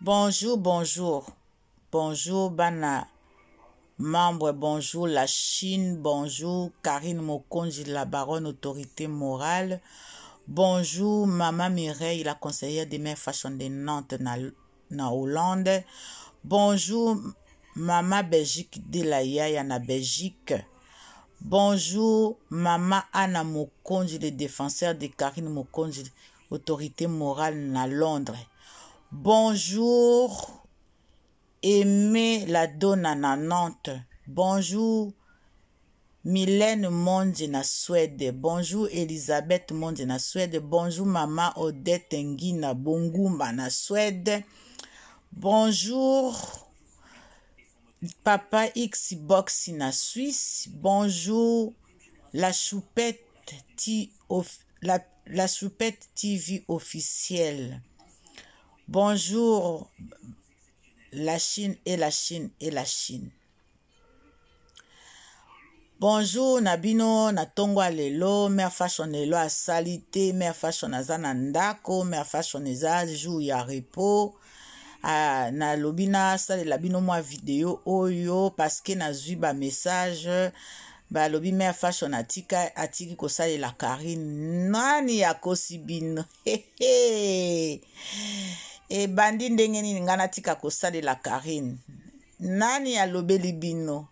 Bonjour, bonjour. Bonjour, Bana. Membre, bonjour, la Chine, bonjour, Karine Mokonji, la baronne autorité morale. Bonjour, Maman Mireille, la conseillère des mères fashion de Nantes, na, Hollande. Bonjour, Maman Belgique, de la Yaya, na Belgique. Bonjour, Maman Anna Mokonji, le défenseur de Karine Mokonji, autorité morale, na Londres. Bonjour, Aimé la donne à Nantes. Bonjour, Mylène Monde na Suède. Bonjour, Elisabeth Monde na Suède. Bonjour, Maman Odette na Bongumba na Suède. Bonjour, Papa Xbox na Suisse. Bonjour, la choupette, la, la choupette TV officielle. Bonjour la Chine et la Chine et la Chine. bonjour na bino na ntongo ya lelo mare fashion lelo asali te mare fashion aza na ndako mare fashion eza jour ya repos ah, nalobi nasalela bino mwa video oyo parceke nazwi bamessage balobi mare fashion atika atiki kosalela karine nani akosi bino ebandi eh, ndenge nini ngai natika kosalela karine nani alobeli bino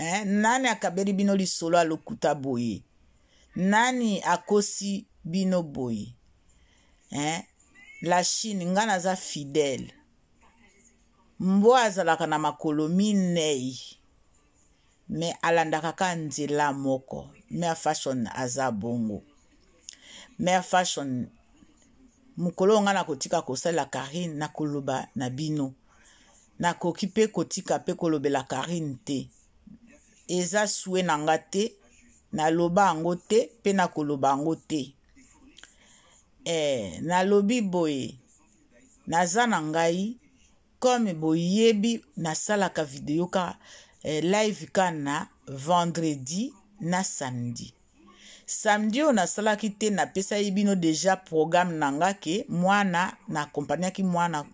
eh? nani akabeli bino lisolo alokuta boye nani akosi bino boye eh? la chine ngai naza fidele mbo azalaka na makolo minei me alandaka ka nzela moko me a fashion aza bongo me a fashion mokolo oyo ngai nakotika kosalela karine nakoloba na bino nakoki mpe kotika mpe kolobela karine te eza sue na nga te naloba yango te mpe nakoloba yango te eh, nalobi boye naza na ngai comme boyebi nasalaka video ka eh, live kana vendredi na samedi samedi oyo nasalaki te napesaki bino deja programe na nga ke mwana nakompaniaki mwana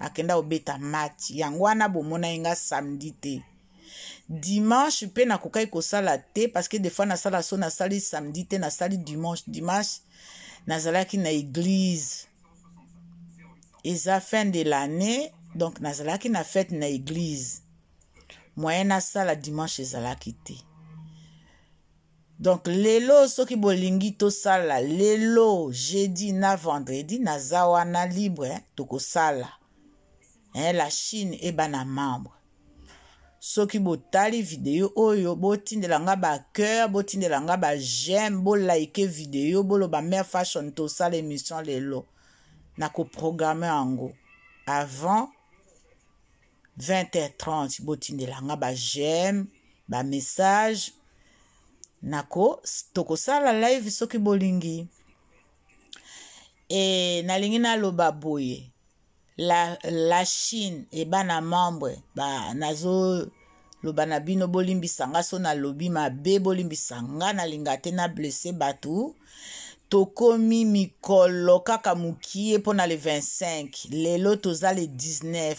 akenda kobeta mati yango wana bomonai nga samedi te dimanche mpe nakokaki kosala te parceke des fois nasala so nasali samedi te nasali dimanche dimanche nazalaki na eglize eza fin de l'année donc nazalaki na fete na eglize moyen nasala dimanche ezalaki te donk lelo soki bolingi tosala lelo jeudi na vendredi naza wana libre tokosala eh, la chine eba na membre soki botali video oyo botindela nga bacœur botindela nga bajeme bolaike video boloba mare fashion tosala émission lelo nakoprogramme yango avant 20h30 botindela nga bajeme bamessage nako tokosala live soki bolingi e, nalingi naloba boye la, la chine eba na membre nazoloba na bino bolimbisa nga so nalobi mabe bolimbisa nga nalinga te na blesse bato tokomi mikolo kaka mokie mpona le 25 lelo toza le 19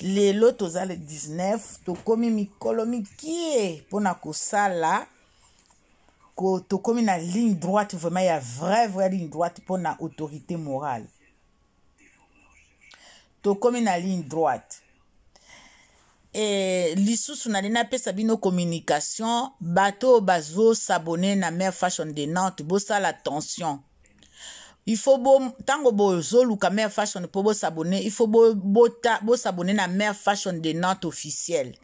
lelo toza le 19 tokómi mikolo mikie mpona kosala ko, tokómi na ligne droite vraiment ya vrai vrai ligne droite mpona autorité morale tokómi na ligne droite e lisusu nali napesa bino communication bato oyo bazosabone na mare fashion de nantes bosala attention ifo bo ntango bozoluka mare fashion mpo bosabone ifo bosabone bo, bo, na mare fashion de nantes officielle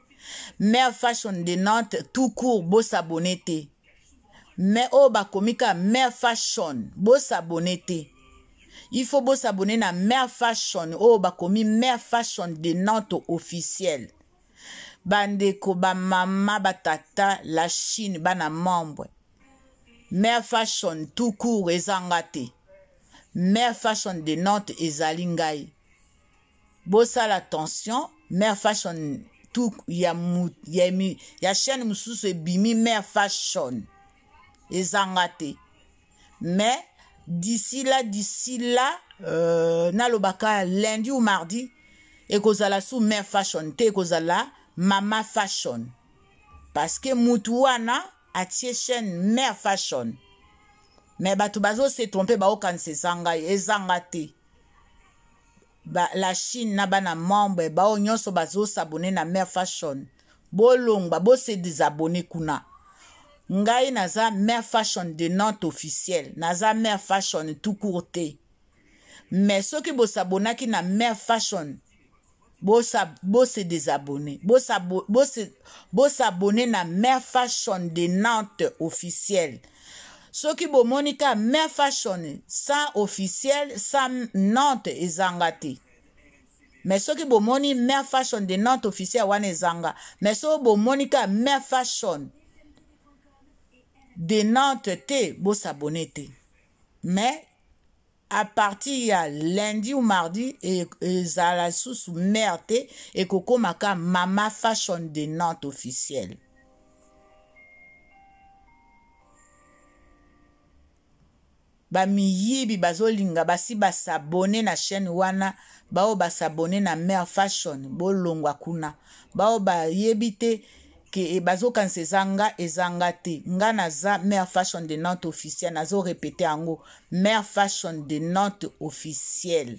mare fashion de nantes tout court bosabone te me oyo oh, bakomi ka mare fashion bosabone te ifo bosabone na mare fashion oyo oh, bakomi mare fashion de nantes officielle bandeko bamama batata la chine bana membre mare fashion tout court ezanga te mare fashion de nantes ezali ngai bosala tension mare fashion tu ya, mu, ya, mi, ya chaîne mosusu ebimi mare fashion ezanga te mais d'ici là d'ici là euh, nalobaka lundi ou mardi ekozala su mare fashion te ekozala mama fashion parce que mutu wana atie chaîne mare fashion me bato bazosetola mpe baokanisa ngai ezanga te ba, la chine na bana membre bao nyonso bazosabone na mare fashion bolongba bose desabone kuna ngai naza mare fashion de note officiel naza mare fashion tukour te me soki bosabonaki na mare fashion bosa bose desabone bosabone bo, bo, bo, na mare fashion de note officielle soki bomoni ka main fashion sans officiel sans note ezanga te me soki bomoni main fashion de note officiel wana ezanga me soki bomoni ka main fashion de note te bosabone te me apartir ya lundi ou mardi e, ezala lisusu mare te ekokóma ka mama fashion de note officielle bamiyibi bazolinga basi basabone na chaîne wana bao basabone na mare fashion bolongwa kuna bao bayebi te ke e bazokanisa eza nga ezanga te nga naza mare fashion de nantes officielle nazorepete yango mare fashion de nantes officielle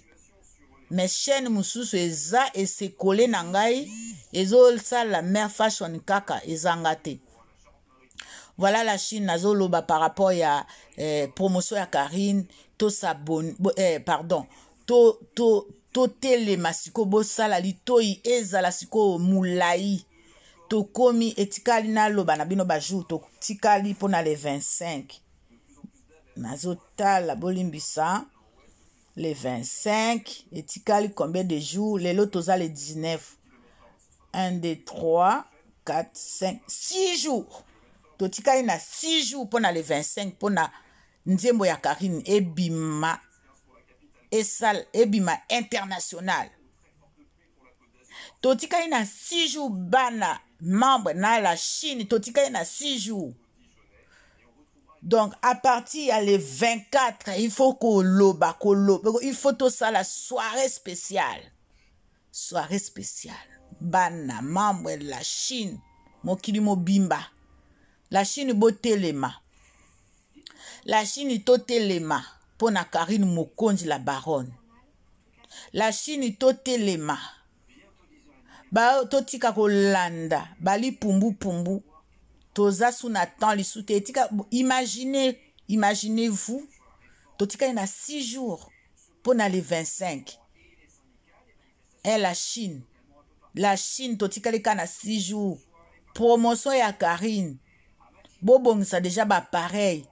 me chaîne mosusu eza esekole na ngai ezosala mare fashion kaka ezanga te voilà la chine nazoloba par rapport ya eh, promotion ya karine tosabone eh, pardon to, to, totelema sikoyo bosala litoi ezala sikoyo molai tokómi etikali naloba na bino bajour totikali mpona le 25 nazotala bolimbisa le 25 etikali combien de jour lelo toza le 19 1 2 3 4 5 6 jours totikali na 6 jours mpo na le 25 mpo na nzembo ya karine ebima esal ebima international totikali na 6 jours bana membre na la chine totikali na 6 jours donc à partir ya le 24 il faut koloba koloba il faut tosala soirée spéciale soirée spéciale bana membre la chine mokili mobimba La Chine La Chine est totelema pour na karine mokonzi la baronne La Chine lashini totelema ba totika kolanda balipumbupumbu toza pumbu na temps lisu te Imaginez, imaginez vous Totika na 6 jours Pour na le 25 Eh la chine la chine totika kaka na 6 jours promotion ya karine Bobong déjà pareil,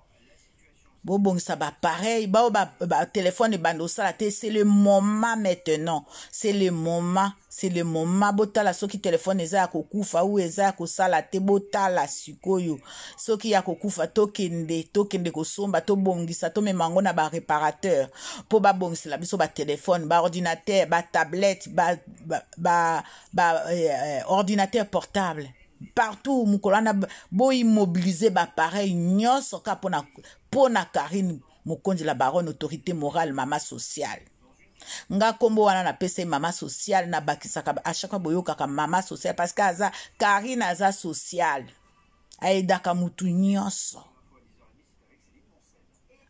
Bobong ba pareil pareil. ba, ba téléphone bando osala te c'est le moment maintenant c'est le moment c'est le moment botala soki téléphone eza ya ou ou eza ko sala te botala sikoyo soki ya kufa, tokende tokende to tobongisa tomema yango na baréparateur mpo la biso ba baordinateur ba ordinateur, ba, ba, ba, ba eh, eh, ordinateur portable partout mokolo wana boimmobilize bapareil nyonso ka mpona mpona karine mokonzi la baronne autorité morale mama sociale nga nkombo wana napesa ye mama sociale nabakisaka a chaque fois boyokaka mama sociale parce que aza karine aza sociale ayedaka mutu nyonso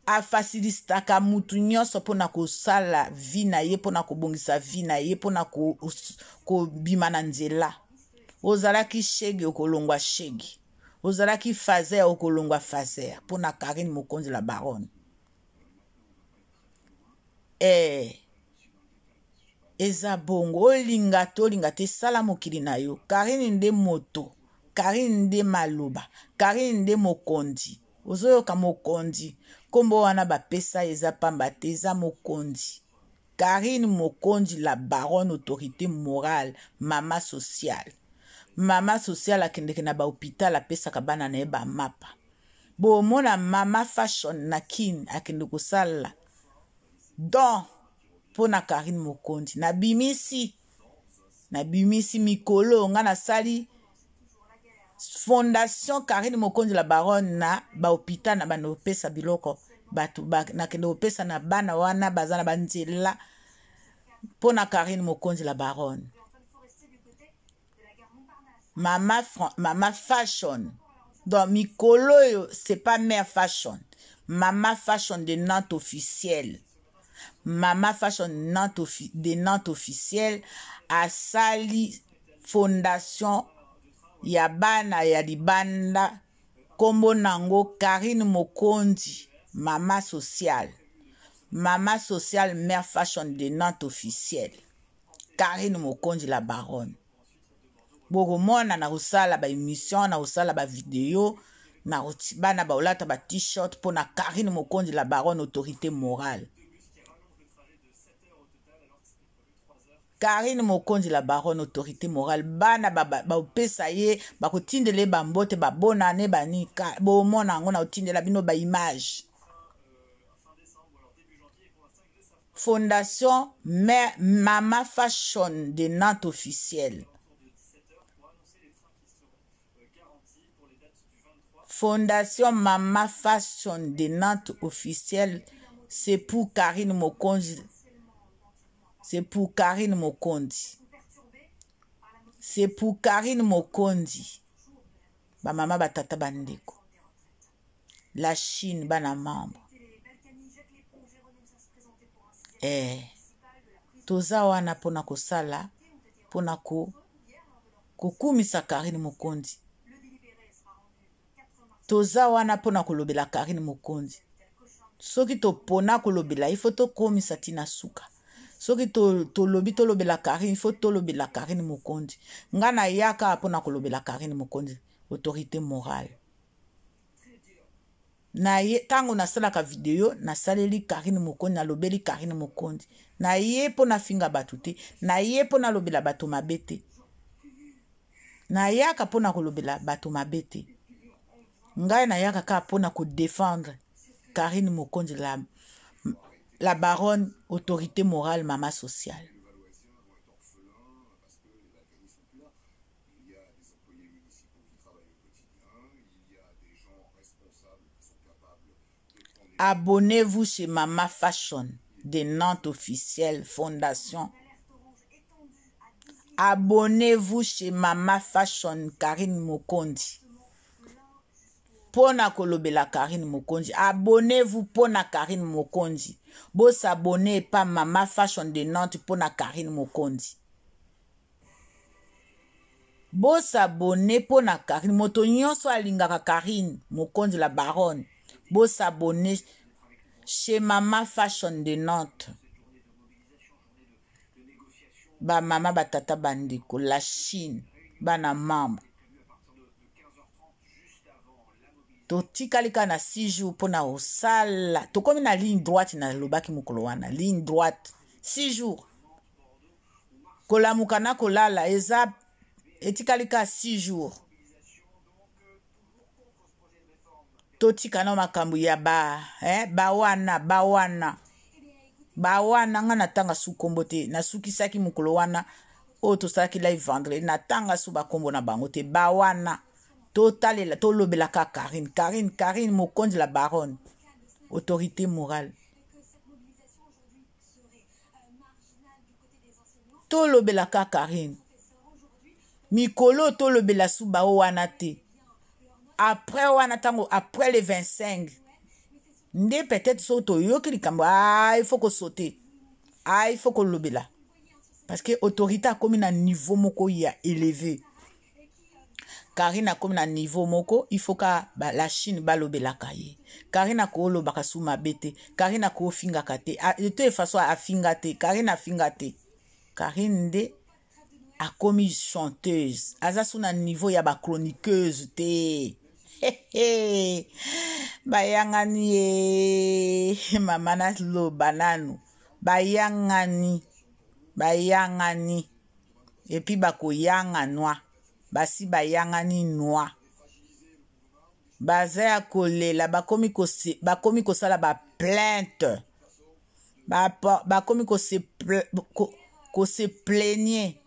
afasilisitaka mutu nyonso mpona kosala vi na ye mpona kobongisa vi na ye mpona kobima ko na nzela ozalaki shege okolongwa shege ozalaki faser okolongwa faser mpona karine mokonzi la baronne e, eza bongo olinga to olinga te sala mokili na yo karine nde moto karine nde maloba karine nde mokondi ozoyoka mokondi nkombo wana bapesa eza pamba te eza mokondi karine mokondi la baronne autorité morale mama sociale mama social akendeke na bahopital apesaka bana na ye bamapa bomona mama fashion na kine akende kosalela don mpo na karine mokondi nabimisi nabimisi mikolo nga nasali fondation karine mokondi la baronne na bahopital na bana kopesa biloko bato ba, nakende kopesa na bana wana baza na banzela mpo na karine mokondi la baronne mama Fran mama fashion donc mikolo oyo c'est pas mère fashion mama fashion de nante officielle mama fashion nante ofi de nante officielle asali fondation ya bana ya libanda nkombo nango karine mokondi mama sociale mama sociale mère fashion de nante officielle karine mokondi la baronne bokomona na ba émission na kosala vidéo na bana baolata shirt mpo na karine mokonzi la baronne autorité morale karine mokonzi la baronne autorité morale bana baopesa ba, ba, ye bakotindela ba bambote babonane bani bomona yango na la bino ba image fondation mama fashion de nantes officielle fondation mama fashion de nantes officielle c'est pour karine mokonzi c'est pour karine mokonzi c'est pour karine mokonzi bamama batata bandeko la chine bana membre eh, toza wana mpona kosala mpona kokumisa ko karine mokonzi toza wana mpona kolobela karine mokonzi soki topona kolobela ifo tokomisa ntina suka soki tolobi to tolobela karine ifo tolobela karine mokonzi nga naya kaka mpona kolobela karine mokonzi autorité morale naye ntango nasalaka video nasaleli karine mokonzi nalobeli karine mokonzi naye mpo nafinga bato te naye mpo nalobela bato mabe te nayaka mpo na kolobela bato mabe te ngai nayaka kaka mpona kodefendre karine mokonzi la, la baronne autorité morale mama sociale Abonnez-vous chez Mama Fashion de Nantes officielle Fondation. Abonnez-vous chez Mama Fashion Karine Mokondi. mpona kolobela karine mokonzi abonnez-vous mpona karine mokonzi bosabone epa mama fashion de nantes mpona karine mokonzi bosabone mpona karine moto nyonso alingaka karine mokonzi la baronne bosabone chez mama fashion de nantes bamama batata bandeko la chine bana membre totikali kaka na 6 jour mpo na osala tokómi na ligne droite nalobaki mokolo wana ligne droite 6 jour kolamuka na kolala eza etikali kaka 6 jour totika na makambo ya ba eh, bawana bawana bawana nga natanga su kombo te nasukisaki mokolo wana oyo tosalaki live vendredi natanga su bakombo na bango te bawana ba total tolobelaka karine karine karine mokonde la baronne autorité morale tolobelaka karine mikolo tolobela su bao wana après wana après les 25 nde peut-être il faut likambo saute Ah il faut qu'on kolobela ah, parce que autorité comme un niveau moko ya élevé. karine akómi na niveau moko ifoka ba, la chine balobelaka ye karine akoolobaka su mabe te karine akoofingaka te eto efaso afinga te karine afinga te karine nde akomi chanteuse aza so na niveau ya bachroniqueuse te bayangani ye mama naloba nanu bayangani bayangani epi bakoyanganwa basi bayangani noa baza ya kolela bakomi kosala baplainte bakomi kose plaigne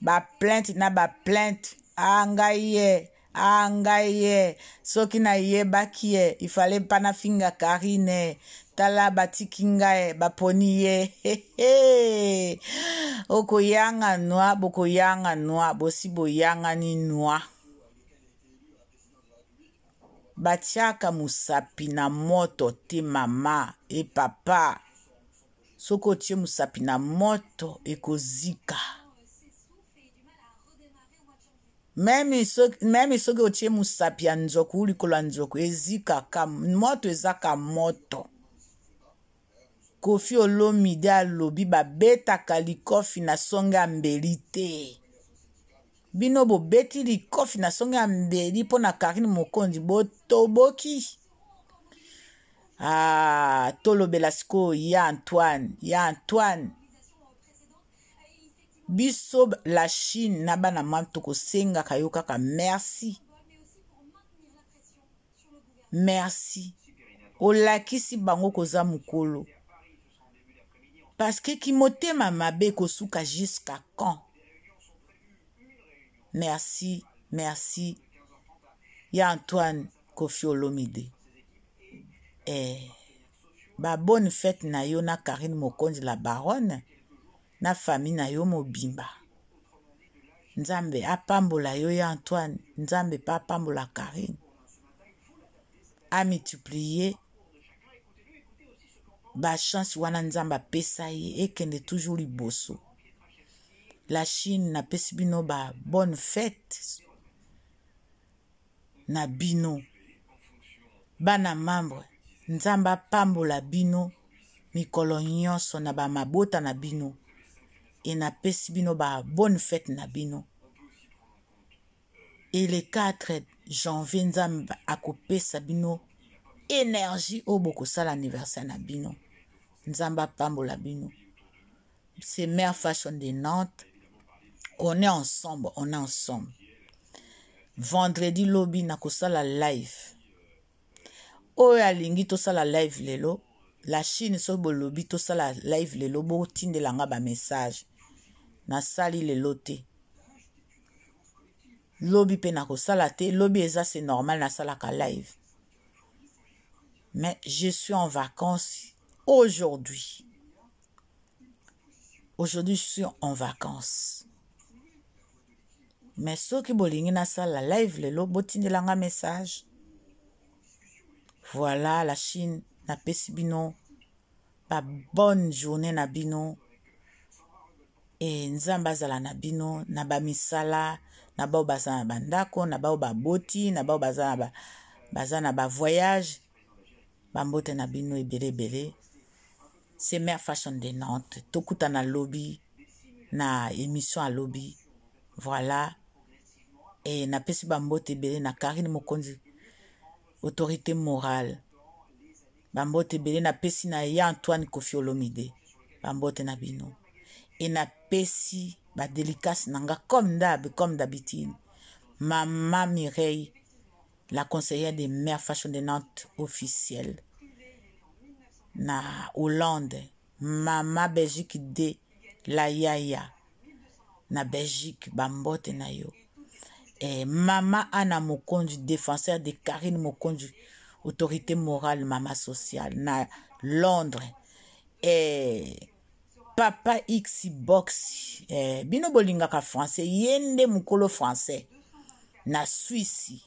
baplainte na baplainte angai ye angai ye soki nayebaki ye ifale mpa nafingaka rine tala batiki ngai baponi ye hehe okoyanga noa bokoyanga noa bosi boyangani noa batiaka mosapi na moto te mama e papa soki otie mosapi na moto ekozika meme soki otie mosapi ya nzoko u likolo ya nzoko ezikaka moto ezaka moto kofi olomide alobi babetaka likofi na songe ya mbeli te bino bobeti likofi na songe ya mbeli mpo na karine mokonzi botoboki ah, tolobela sikoyo ya antoine ya antoine biso la chine na bana mami tokosengaka yo kaka merci merci olakisi bango koza mokolo parceke kimotema mabe ekosuka jusqu'à quand merci merci ya antoine kofi olomide eh, babone fete na yo na karine mokonzi la baronne na fami na yo mobimba nzambe apambola yo ya antoine nzambe mpe apambola karine amultiplie bashansi wana nzambe apesa ye ekende toujours liboso la chine napesi bino ba bonne fete na bino bana mambre nzambe apambola bino mikolo nyonso na bamabota na bino e napesi bino ba bonne fete na bino e le 4 janvier nzambe akopesa bino énergie oyo bokosala anniversaire na bino nzambe apambola bino c'est mère fashion de nantes on est ensemble on est ensemble vendredi lobi nakosala live oyo alingi tosala live lelo la chine soki bolobi tosala live lelo botindelanga bamessage nasali lelo te lobi mpe nakosala te lobi eza se normal nasalaka live mais je suis en vacances aujourd'hui. Aujourd'hui, je suis en vacances. Mais ceux qui bolingi na la live lelo botindelanga message. Voilà la Chine na pesi bino ba bonne journée na bino. E nzambe azala na bino na bamisala na bao baza na bandako na bao baboti na bao baza na ba, baza na bavoyage bambote na bino ebele ebele Semer Fashion de Nantes tokutana lobi na émission alobi voilà e napesi bambote ebele na karine mokonzi autorité morale bambote ebele napesi na ya antoine kofi olomide bambote na bino e napesi badelikase na nga comme ndab comme d'habitude mama mireille la conseillère de mare fashion de nantes officielle na hollande mama belgique de la yaya na belgique bambote na yo eh, mama ana mokonzi défenseur de karine mokonzi autorité morale mama sociale na londres eh, papa x box eh, bino bolingaka français ye nde mokolo français na swisse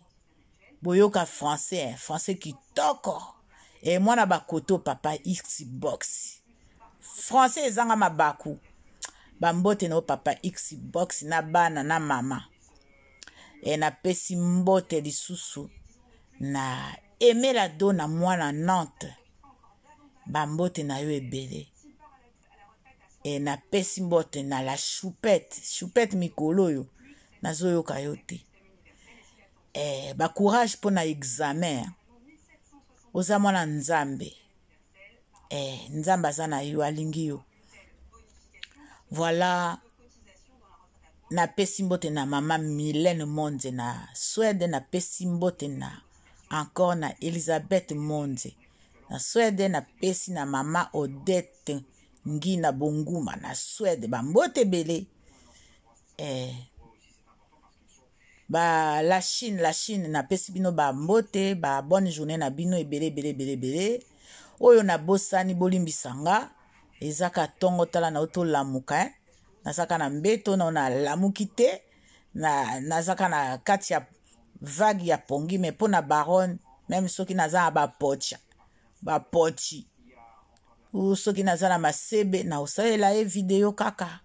boyoka français eh, français kitoko e mwana bakoto papa xbox francais ezanga mabaku bambote na o papa xbox na bana na mama e napesi mbote lisusu na emela do na mwana nante bambote na yo ebele e napesi mbote na la choupette choupette mikolo oyo nazoyoka yo te e, bacourage mpo na examen oza mwana nzambe eh, nzambe aza na yo alingi yo voila napesi mbote na mama milene monde na swede napesi mbote na encore na elizabeth monde na swede napesi na mama odete ngina bonguma na swede bambote ebele eh, ba la chine la chine napesi bino bambote ba bonne journée na bino ebele ebele ebele ebele oyo nabosani bolimbisa nga eza ka ntongo tala na yo tolamuka eh? nazaka na mbeto nao nalamuki te nazaka na, na kati ya vague ya pongi me mpo na baronne meme soki naza na bapocha bapochi soki naza na masebe na kosalela ye video kaka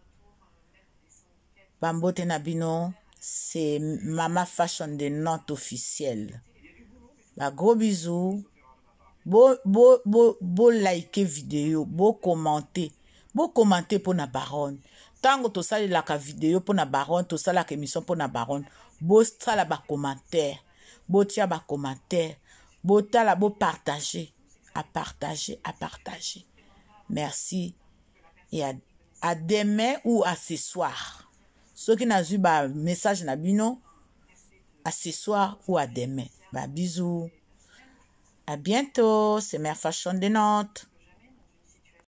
bambote na bino c'est Mama Fashion de Nantes officielle. Bah, gros bisous. Beau, beau, beau, beau liker vidéo, beau commenter. Beau commenter pour na baronne. Tango to sali la ka vidéo pour na baronne, to sali la émission pour na baronne. Beau sala ba commentaire. Beau tia ba commentaire. Beau tala beau partager. À partager, à partager. Merci. Et à, à demain ou à ce soir. soki nazwi bamessage na bino accessoire ou à demain babizu à bientôt c'est mère fashion de nantes